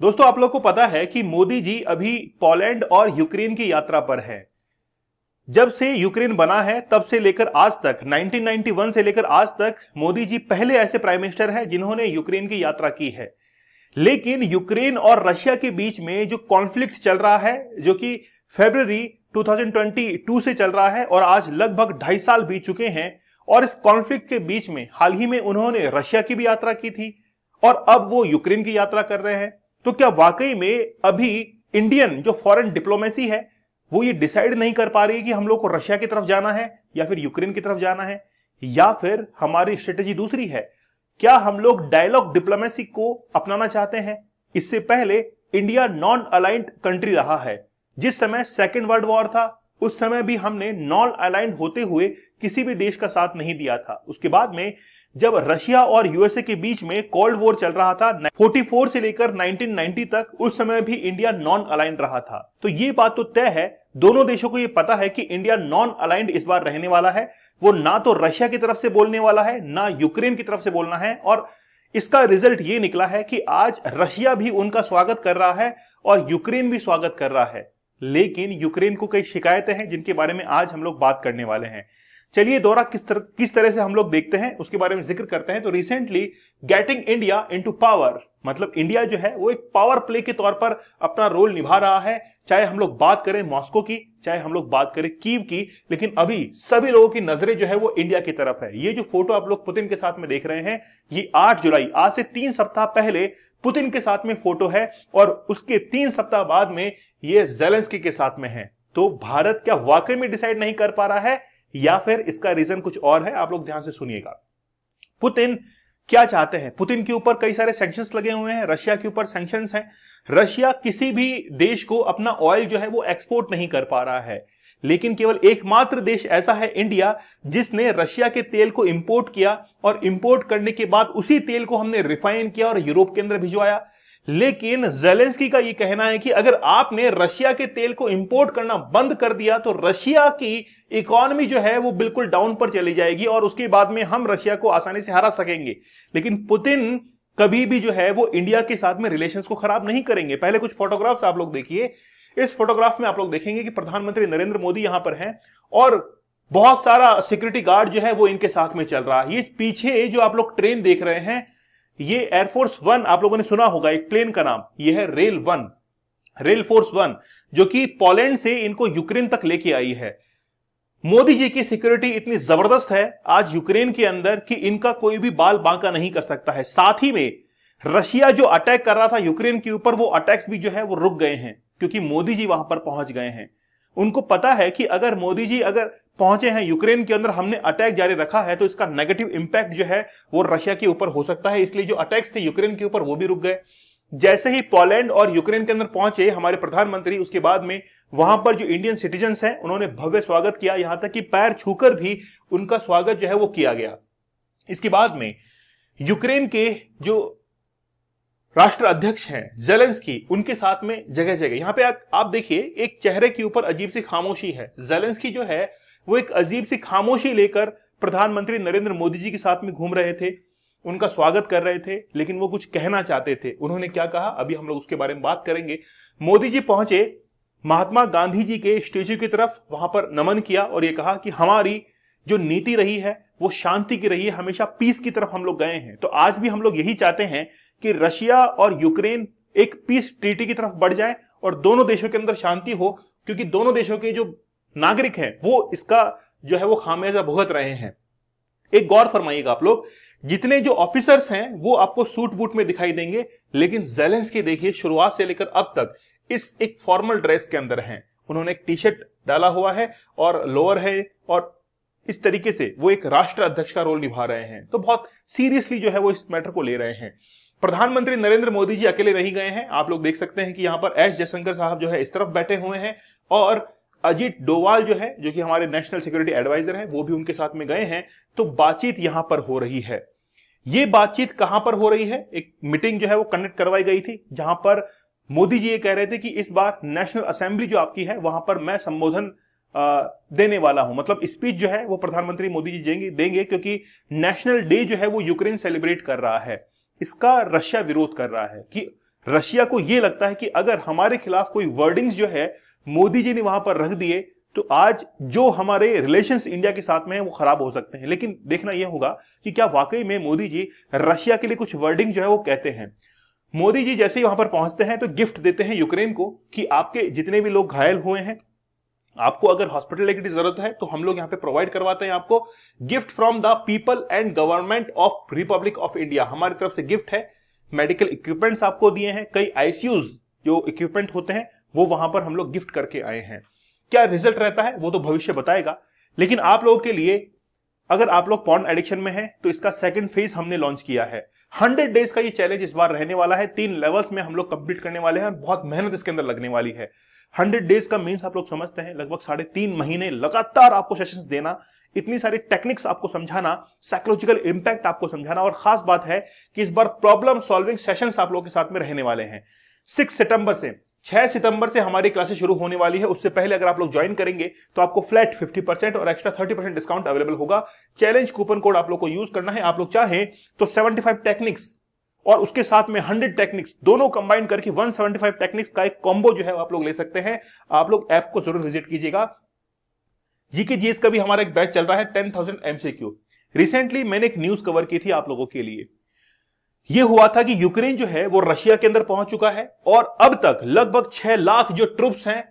दोस्तों आप लोग को पता है कि मोदी जी अभी पोलैंड और यूक्रेन की यात्रा पर हैं जब से यूक्रेन बना है तब से लेकर आज तक 1991 से लेकर आज तक मोदी जी पहले ऐसे प्राइम मिनिस्टर हैं जिन्होंने यूक्रेन की यात्रा की है लेकिन यूक्रेन और रशिया के बीच में जो कॉन्फ्लिक्ट चल रहा है जो कि फेब्रवरी 2022 से चल रहा है और आज लगभग ढाई साल बीत चुके हैं और इस कॉन्फ्लिक्ट के बीच में हाल ही में उन्होंने रशिया की भी यात्रा की थी और अब वो यूक्रेन की यात्रा कर रहे हैं तो क्या वाकई में अभी इंडियन जो फॉरेन डिप्लोमेसी है वो ये डिसाइड नहीं कर पा रही कि हम लोग को रशिया की तरफ जाना है या फिर यूक्रेन की तरफ जाना है या फिर हमारी स्ट्रेटेजी दूसरी है क्या हम लोग डायलॉग डिप्लोमेसी को अपनाना चाहते हैं इससे पहले इंडिया नॉन अलाइंट कंट्री रहा है जिस समय सेकेंड वर्ल्ड वॉर था उस समय भी हमने नॉन अलाइंड होते हुए किसी भी देश का साथ नहीं दिया था उसके बाद में जब रशिया और यूएसए के बीच में कोल्ड वॉर चल रहा था 44 से लेकर 1990 तक उस समय भी इंडिया नॉन अलाइंड रहा था तो ये बात तो तय है दोनों देशों को यह पता है कि इंडिया नॉन अलाइंड इस बार रहने वाला है वो ना तो रशिया की तरफ से बोलने वाला है ना यूक्रेन की तरफ से बोलना है और इसका रिजल्ट ये निकला है कि आज रशिया भी उनका स्वागत कर रहा है और यूक्रेन भी स्वागत कर रहा है लेकिन यूक्रेन को कई शिकायतें हैं जिनके बारे में आज हम लोग बात करने वाले हैं चलिए दौरा किस तरह किस तरह से हम लोग देखते हैं उसके बारे में जिक्र करते हैं तो recently getting India into power मतलब इंडिया जो है वो एक पावर प्ले के तौर पर अपना रोल निभा रहा है चाहे हम लोग बात करें मॉस्को की चाहे हम लोग बात करें कीव की लेकिन अभी सभी लोगों की नजरें जो है वो इंडिया की तरफ है ये जो फोटो आप लोग पुतिन के साथ में देख रहे हैं ये 8 जुलाई आज से तीन सप्ताह पहले पुतिन के साथ में फोटो है और उसके तीन सप्ताह बाद में ये जेलेंस्की के साथ में है तो भारत क्या वाकई में डिसाइड नहीं कर पा रहा है या फिर इसका रीजन कुछ और है आप लोग ध्यान से सुनिएगा पुतिन क्या चाहते हैं पुतिन के ऊपर कई सारे सेंक्शन लगे हुए हैं रशिया के ऊपर सेंक्शन हैं रशिया किसी भी देश को अपना ऑयल जो है वो एक्सपोर्ट नहीं कर पा रहा है लेकिन केवल एकमात्र देश ऐसा है इंडिया जिसने रशिया के तेल को इंपोर्ट किया और इंपोर्ट करने के बाद उसी तेल को हमने रिफाइन किया और यूरोप के अंदर भिजवाया लेकिन जेलेंस्की का यह कहना है कि अगर आपने रशिया के तेल को इंपोर्ट करना बंद कर दिया तो रशिया की इकोनॉमी जो है वो बिल्कुल डाउन पर चली जाएगी और उसके बाद में हम रशिया को आसानी से हरा सकेंगे लेकिन पुतिन कभी भी जो है वो इंडिया के साथ में रिलेशंस को खराब नहीं करेंगे पहले कुछ फोटोग्राफ्स आप लोग देखिए इस फोटोग्राफ में आप लोग देखेंगे कि प्रधानमंत्री नरेंद्र मोदी यहां पर हैं और बहुत सारा सिक्योरिटी गार्ड जो है वो इनके साथ में चल रहा है ये पीछे जो आप लोग ट्रेन देख रहे हैं ये एयरफोर्स वन आप लोगों ने सुना होगा एक प्लेन का नाम यह है rail one rail force one जो कि पोलैंड से इनको यूक्रेन तक लेके आई है मोदी जी की सिक्योरिटी इतनी जबरदस्त है आज यूक्रेन के अंदर कि इनका कोई भी बाल बांका नहीं कर सकता है साथ ही में रशिया जो अटैक कर रहा था यूक्रेन के ऊपर वो अटैक्स भी जो है वो रुक गए हैं क्योंकि मोदी जी वहां पर पहुंच गए हैं उनको पता है कि अगर मोदी जी अगर पहुंचे हैं यूक्रेन के अंदर हमने अटैक जारी रखा है तो इसका नेगेटिव इंपैक्ट जो है वो रशिया के ऊपर हो सकता है इसलिए जो अटैक्स थे यूक्रेन के ऊपर वो भी रुक गए जैसे ही पोलैंड और यूक्रेन के अंदर पहुंचे हमारे प्रधानमंत्री उसके बाद में वहां पर जो इंडियन सिटीजन हैं उन्होंने भव्य स्वागत किया यहां तक कि पैर छूकर भी उनका स्वागत जो है वो किया गया इसके बाद में यूक्रेन के जो राष्ट्र अध्यक्ष हैं की उनके साथ में जगह जगह यहां पे आ, आप देखिए एक चेहरे के ऊपर अजीब सी खामोशी है जेलेंस्की जो है वो एक अजीब सी खामोशी लेकर प्रधानमंत्री नरेंद्र मोदी जी के साथ में घूम रहे थे उनका स्वागत कर रहे थे लेकिन वो कुछ कहना चाहते थे उन्होंने क्या कहा अभी हम लोग उसके बारे में बात करेंगे मोदी जी पहुंचे महात्मा गांधी जी के स्टेचू की तरफ वहां पर नमन किया और ये कहा कि हमारी जो नीति रही है वो शांति की रही है हमेशा पीस की तरफ हम लोग गए हैं तो आज भी हम लोग यही चाहते हैं कि रशिया और यूक्रेन एक पीस ट्रीटी की तरफ बढ़ जाए और दोनों देशों के अंदर शांति हो क्योंकि दोनों देशों के जो नागरिक हैं वो इसका जो है वो खामियाजा भुगत रहे हैं एक गौर फरमाइएगा आप लोग जितने जो ऑफिसर्स हैं वो आपको सूट बूट में दिखाई देंगे लेकिन जेलेंस की देखिए शुरुआत से लेकर अब तक इस एक फॉर्मल ड्रेस के अंदर हैं उन्होंने एक टी शर्ट डाला हुआ है और लोअर है और इस तरीके से वो एक राष्ट्र अध्यक्ष का रोल निभा रहे हैं तो बहुत सीरियसली जो है वो इस मैटर को ले रहे हैं प्रधानमंत्री नरेंद्र मोदी जी अकेले नहीं गए हैं आप लोग देख सकते हैं कि यहां पर एस जयशंकर साहब जो है इस तरफ बैठे हुए हैं और अजीत डोवाल जो है जो कि हमारे नेशनल सिक्योरिटी एडवाइजर हैं वो भी उनके साथ में गए हैं तो बातचीत यहां पर हो रही है ये बातचीत कहां पर हो रही है एक मीटिंग जो है वो कंडक्ट करवाई गई थी जहां पर मोदी जी ये कह रहे थे कि इस बार नेशनल असेंबली जो आपकी है वहां पर मैं संबोधन देने वाला हूं मतलब स्पीच जो है वो प्रधानमंत्री मोदी जी देंगे देंगे क्योंकि नेशनल डे जो है वो यूक्रेन सेलिब्रेट कर रहा है इसका रशिया विरोध कर रहा है कि रशिया को यह लगता है कि अगर हमारे खिलाफ कोई वर्डिंग्स जो है मोदी जी ने वहां पर रख दिए तो आज जो हमारे रिलेशंस इंडिया के साथ में है वो खराब हो सकते हैं लेकिन देखना यह होगा कि क्या वाकई में मोदी जी रशिया के लिए कुछ वर्डिंग जो है वो कहते हैं मोदी जी जैसे ही वहां पर पहुंचते हैं तो गिफ्ट देते हैं यूक्रेन को कि आपके जितने भी लोग घायल हुए हैं आपको अगर हॉस्पिटल की जरूरत है तो हम लोग यहाँ पे प्रोवाइड करवाते हैं आपको gift from the people and government of republic of India हमारी तरफ से गिफ्ट है मेडिकल इक्विपमेंट्स आपको दिए हैं कई आईसीयूज जो इक्विपमेंट होते हैं वो वहां पर हम लोग गिफ्ट करके आए हैं क्या रिजल्ट रहता है वो तो भविष्य बताएगा लेकिन आप लोगों के लिए अगर आप लोग पॉन एडिक्शन में हैं तो इसका सेकंड फेज हमने लॉन्च किया है हंड्रेड डेज का ये चैलेंज इस बार रहने वाला है तीन लेवल्स में हम लोग कंप्लीट करने वाले हैं बहुत मेहनत इसके अंदर लगने वाली है हंड्रेड डेज का मीन्स आप लोग समझते हैं लगभग साढ़े तीन महीने लगातार आपको सेशन देना इतनी सारी टेक्निक्स आपको समझाना साइकोलॉजिकल इंपैक्ट आपको समझाना और खास बात है कि इस बार प्रॉब्लम सॉल्विंग सेशंस आप लोगों के साथ में रहने वाले हैं सिक्स सितंबर से छह सितंबर से हमारी क्लासेस शुरू होने वाली है उससे पहले अगर आप लोग ज्वाइन करेंगे तो आपको फ्लैट 50 परसेंट और एक्स्ट्रा 30 परसेंट डिस्काउंट अवेलेबल होगा चैलेंज कूपन कोड आप लोग को यूज करना है आप लोग चाहें तो 75 टेक्निक्स और उसके साथ में 100 टेक्निक्स दोनों कंबाइन करके 175 टेक्निक्स का एक कॉम्बो जो है आप लोग ले सकते हैं आप लोग ऐप को जरूर विजिट कीजिएगा जीके जीएस का भी हमारा एक बैच चल रहा है टेन थाउजेंड एमसीक्यू रिसेंटली मैंने एक न्यूज कवर की थी आप लोगों के लिए यह हुआ था कि यूक्रेन जो है वो रशिया के अंदर पहुंच चुका है और अब तक लगभग छह लाख जो ट्रुप्स हैं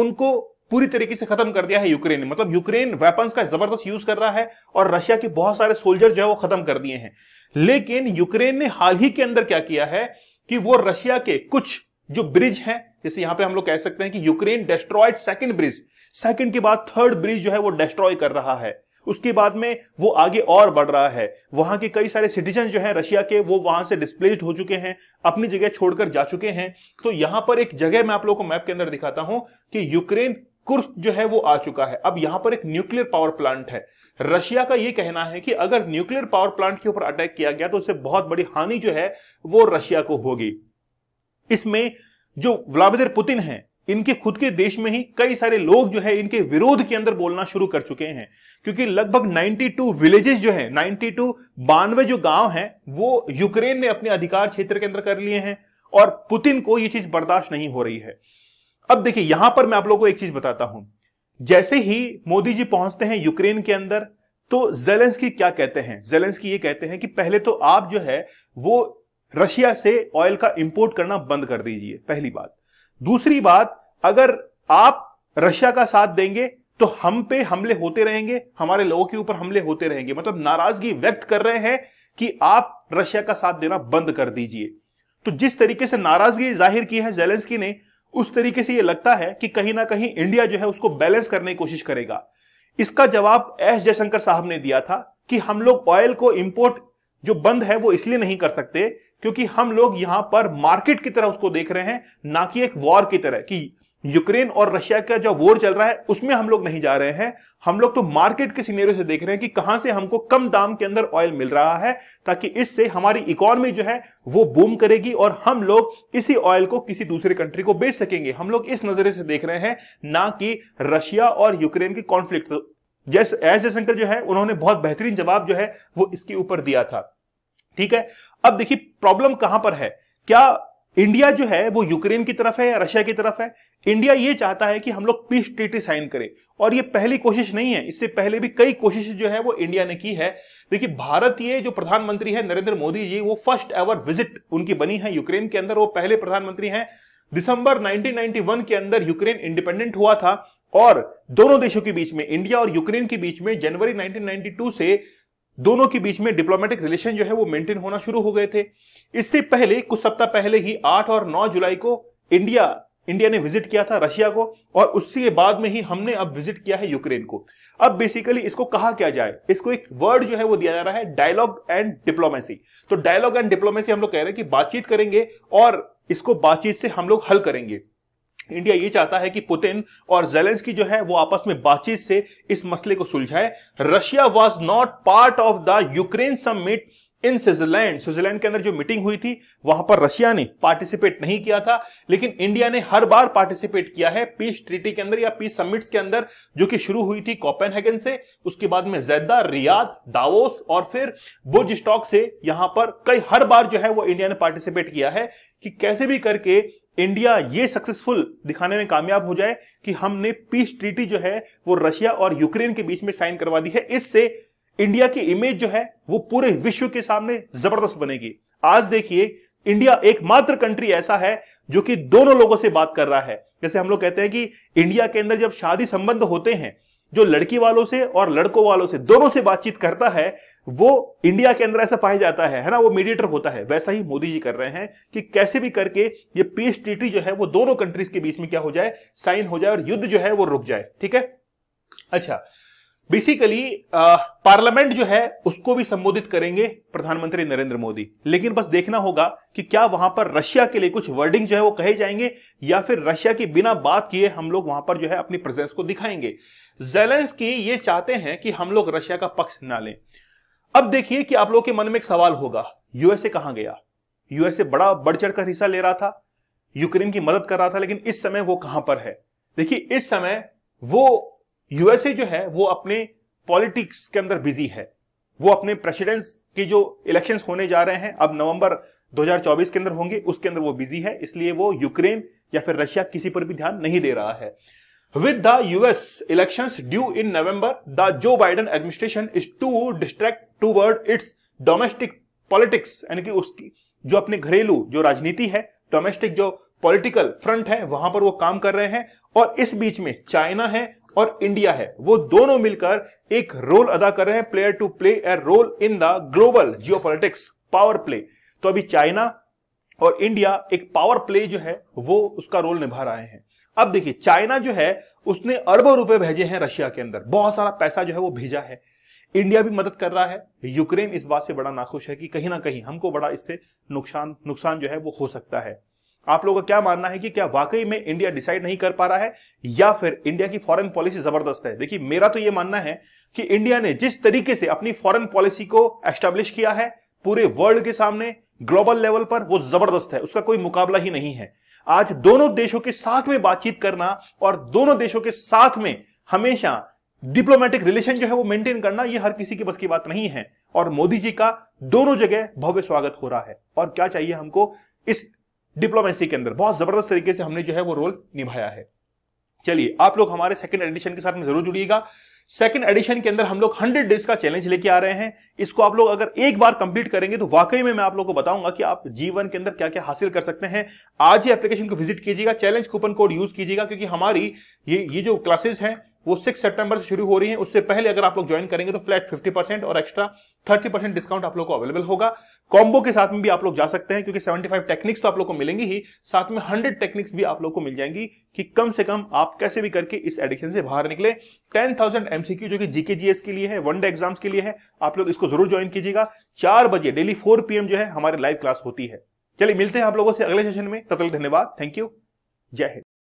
उनको पूरी तरीके से खत्म कर दिया है यूक्रेन ने मतलब यूक्रेन वेपन्स का जबरदस्त यूज कर रहा है और रशिया के बहुत सारे सोल्जर जो है वो खत्म कर दिए हैं लेकिन यूक्रेन ने हाल ही के अंदर क्या किया है कि वो रशिया के कुछ जो ब्रिज हैं जैसे यहां पे हम लोग कह सकते हैं कि Ukraine destroyed second bridge second के बाद थर्ड ब्रिज जो है वो डेस्ट्रॉय कर रहा है उसके बाद में वो आगे और बढ़ रहा है वहां के कई सारे सिटीजन जो है रशिया के वो वहां से डिस्प्लेस्ड हो चुके हैं अपनी जगह छोड़कर जा चुके हैं तो यहां पर एक जगह मैं आप लोगों को मैप के अंदर दिखाता हूं कि यूक्रेन कुर्स जो है वो आ चुका है अब यहां पर एक न्यूक्लियर पावर प्लांट है रशिया का यह कहना है कि अगर न्यूक्लियर पावर प्लांट के ऊपर अटैक किया गया तो उससे बहुत बड़ी हानि जो है वो रशिया को होगी इसमें जो व्लादिमिर पुतिन है इनके खुद के देश में ही कई सारे लोग जो है इनके विरोध के अंदर बोलना शुरू कर चुके हैं क्योंकि लगभग 92 विलेजेस जो है 92 बानवे जो गांव हैं वो यूक्रेन ने अपने अधिकार क्षेत्र के अंदर कर लिए हैं और पुतिन को ये चीज बर्दाश्त नहीं हो रही है अब देखिए यहां पर मैं आप लोगों को एक चीज बताता हूं जैसे ही मोदी जी पहुंचते हैं यूक्रेन के अंदर तो जेलेंस्की क्या कहते हैं जेलेंस्की ये कहते हैं कि पहले तो आप जो है वो रशिया से ऑयल का इंपोर्ट करना बंद कर दीजिए पहली बात दूसरी बात अगर आप रशिया का साथ देंगे तो हम पे हमले होते रहेंगे हमारे लोगों के ऊपर हमले होते रहेंगे मतलब नाराजगी व्यक्त कर रहे हैं कि आप रशिया का साथ देना बंद कर दीजिए तो जिस तरीके से नाराजगी जाहिर की है जेलेंस्की ने उस तरीके से यह लगता है कि कहीं ना कहीं इंडिया जो है उसको बैलेंस करने की कोशिश करेगा इसका जवाब एस जयशंकर साहब ने दिया था कि हम लोग ऑयल को इंपोर्ट जो बंद है वो इसलिए नहीं कर सकते क्योंकि हम लोग यहां पर मार्केट की तरह उसको देख रहे हैं ना कि एक वॉर की तरह कि यूक्रेन और रशिया का जो वॉर चल रहा है उसमें हम लोग नहीं जा रहे हैं हम लोग तो मार्केट के सिनेरियो से देख रहे हैं कि कहां से हमको कम दाम के अंदर ऑयल मिल रहा है ताकि इससे हमारी इकोनॉमी जो है वो बूम करेगी और हम लोग इसी ऑयल को किसी दूसरे कंट्री को बेच सकेंगे हम लोग इस नजरे से देख रहे हैं ना कि रशिया और यूक्रेन के कॉन्फ्लिक्ट जैस एस जयशंकर जो है उन्होंने बहुत बेहतरीन जवाब जो है वो इसके ऊपर दिया था ठीक है अब देखिए प्रॉब्लम कहां पर है क्या इंडिया जो है वो यूक्रेन की तरफ है या रशिया की तरफ है इंडिया ये चाहता है कि हम लोग पीस ट्रीटी साइन करें और ये पहली कोशिश नहीं है इससे पहले भी कई कोशिश जो है वो इंडिया ने की है देखिए भारतीय जो प्रधानमंत्री है नरेंद्र मोदी जी वो फर्स्ट एवर विजिट उनकी बनी है यूक्रेन के अंदर वो पहले प्रधानमंत्री हैं दिसंबर 1991 के अंदर यूक्रेन इंडिपेंडेंट हुआ था और दोनों देशों के बीच में इंडिया और यूक्रेन के बीच में जनवरी 1992 से दोनों के बीच में डिप्लोमेटिक रिलेशन जो है वो मेंटेन होना शुरू हो गए थे इससे पहले कुछ सप्ताह पहले ही 8 और 9 जुलाई को इंडिया इंडिया ने विजिट किया था रशिया को और उसके बाद में ही हमने अब विजिट किया है यूक्रेन को अब बेसिकली इसको कहा क्या जाए इसको एक वर्ड जो है वो दिया जा रहा है डायलॉग एंड डिप्लोमेसी तो डायलॉग एंड डिप्लोमेसी हम लोग कह रहे हैं कि बातचीत करेंगे और इसको बातचीत से हम लोग हल करेंगे इंडिया ये चाहता है कि पुतिन और जेलेंस की जो है वो आपस में बातचीत से इस मसले को सुलझाए Russia was not part of the Ukraine summit in Switzerland Switzerland के अंदर जो मीटिंग हुई थी वहां पर रशिया ने पार्टिसिपेट नहीं किया था लेकिन इंडिया ने हर बार पार्टिसिपेट किया है पीस ट्रीटी के अंदर या पीस समिट्स के अंदर जो कि शुरू हुई थी कोपेनहेगन से उसके बाद में जैदा रियाद दावोस और फिर बुर्ज स्टॉक से यहां पर कई हर बार जो है वो इंडिया ने पार्टिसिपेट किया है कि कैसे भी करके इंडिया ये सक्सेसफुल दिखाने में कामयाब हो जाए कि हमने पीस ट्रीटी जो है वो रशिया और यूक्रेन के बीच में साइन करवा दी है इससे इंडिया की इमेज जो है वो पूरे विश्व के सामने जबरदस्त बनेगी आज देखिए इंडिया एकमात्र कंट्री ऐसा है जो कि दोनों लोगों से बात कर रहा है जैसे हम लोग कहते हैं कि इंडिया के अंदर जब शादी संबंध होते हैं जो लड़की वालों से और लड़कों वालों से दोनों से बातचीत करता है वो इंडिया के अंदर ऐसा पाया जाता है है ना वो मीडिएटर होता है वैसा ही मोदी जी कर रहे हैं कि कैसे भी करके ये पीस ट्रीटी जो है वो दोनों कंट्रीज के बीच में क्या हो जाए साइन हो जाए और युद्ध जो है वो रुक जाए ठीक है अच्छा बेसिकली पार्लियामेंट uh, जो है उसको भी संबोधित करेंगे प्रधानमंत्री नरेंद्र मोदी लेकिन बस देखना होगा कि क्या वहां पर रशिया के लिए कुछ वर्डिंग जो है वो कहे जाएंगे या फिर रशिया की बिना बात किए हम लोग वहां पर जो है अपनी प्रेजेंस को दिखाएंगे जेलेंस की ये चाहते हैं कि हम लोग रशिया का पक्ष ना लें अब देखिए कि आप लोग के मन में एक सवाल होगा यूएसए कहां गया यूएसए बड़ा बढ़ चढ़कर हिस्सा ले रहा था यूक्रेन की मदद कर रहा था लेकिन इस समय वो कहां पर है देखिए इस समय वो यूएसए जो है वो अपने पॉलिटिक्स के अंदर बिजी है वो अपने प्रेसिडेंस के जो इलेक्शंस होने जा रहे हैं अब नवंबर 2024 के अंदर होंगे उसके अंदर वो बिजी है इसलिए वो यूक्रेन या फिर रशिया किसी पर भी ध्यान नहीं दे रहा है With the US elections due in November, the Joe Biden administration is too distracted toward its domestic politics यानी कि उसकी जो अपने घरेलू जो राजनीति है डोमेस्टिक जो पॉलिटिकल फ्रंट है वहां पर वो काम कर रहे हैं और इस बीच में चाइना है और इंडिया है वो दोनों मिलकर एक रोल अदा कर रहे हैं player to play a role in the global geo power play तो अभी चाइना और इंडिया एक पावर प्ले जो है वो उसका रोल निभा रहे हैं अब देखिए चाइना जो है उसने अरबों रुपए भेजे हैं रशिया के अंदर बहुत सारा पैसा जो है वो भेजा है इंडिया भी मदद कर रहा है यूक्रेन इस बात से बड़ा नाखुश है कि कहीं ना कहीं हमको बड़ा इससे नुकसान नुकसान जो है वो हो सकता है आप लोगों का क्या मानना है कि क्या वाकई में इंडिया डिसाइड नहीं कर पा रहा है या फिर इंडिया की फॉरेन पॉलिसी जबरदस्त है देखिए मेरा तो यह मानना है कि इंडिया ने जिस तरीके से अपनी फॉरेन पॉलिसी को एस्टेब्लिश किया है पूरे वर्ल्ड के सामने ग्लोबल लेवल पर वो जबरदस्त है उसका कोई मुकाबला ही नहीं है आज दोनों देशों के साथ में बातचीत करना और दोनों देशों के साथ में हमेशा डिप्लोमेटिक रिलेशन जो है वो मेंटेन करना ये हर किसी के बस की बात नहीं है और मोदी जी का दोनों जगह भव्य स्वागत हो रहा है और क्या चाहिए हमको इस डिप्लोमेसी के अंदर बहुत जबरदस्त तरीके से हमने जो है वो रोल निभाया है चलिए आप लोग हमारे सेकंड एडिशन के साथ में जरूर जुड़िएगा सेकंड एडिशन के अंदर हम लोग हंड्रेड डेज का चैलेंज लेके आ रहे हैं इसको आप लोग अगर एक बार कंप्लीट करेंगे तो वाकई में मैं आप लोगों को बताऊंगा कि आप जीवन के अंदर क्या क्या हासिल कर सकते हैं आज ही एप्लीकेशन को विजिट कीजिएगा चैलेंज कूपन कोड यूज कीजिएगा क्योंकि हमारी ये ये जो क्लासेस हैं वो सिक्स सेप्टेबर से शुरू हो रही है उससे पहले अगर आप लोग ज्वाइन करेंगे तो फ्लैट फिफ्टी परसेंट और एक्स्ट्रा थर्टी परसेंट डिस्काउंट आप लोग को अवेलेबल होगा कॉम्बो के साथ में भी आप लोग जा सकते हैं क्योंकि सेवेंटी फाइव टेक्निक्स तो आप लोग को मिलेंगी ही साथ में हंड्रेड टेक्निक्स भी आप लोग को मिल जाएंगी कि कम से कम आप कैसे भी करके इस एडिक्शन से बाहर निकले टेन थाउजेंड एमसीक्यू जो कि जीके जीएस के लिए है वन डे एग्जाम्स के लिए है आप लोग इसको जरूर ज्वाइन कीजिएगा चार बजे डेली फोर पीएम जो है हमारे लाइव क्लास होती है चलिए मिलते हैं आप लोगों से अगले सेशन में तब तक धन्यवाद थैंक यू जय हिंद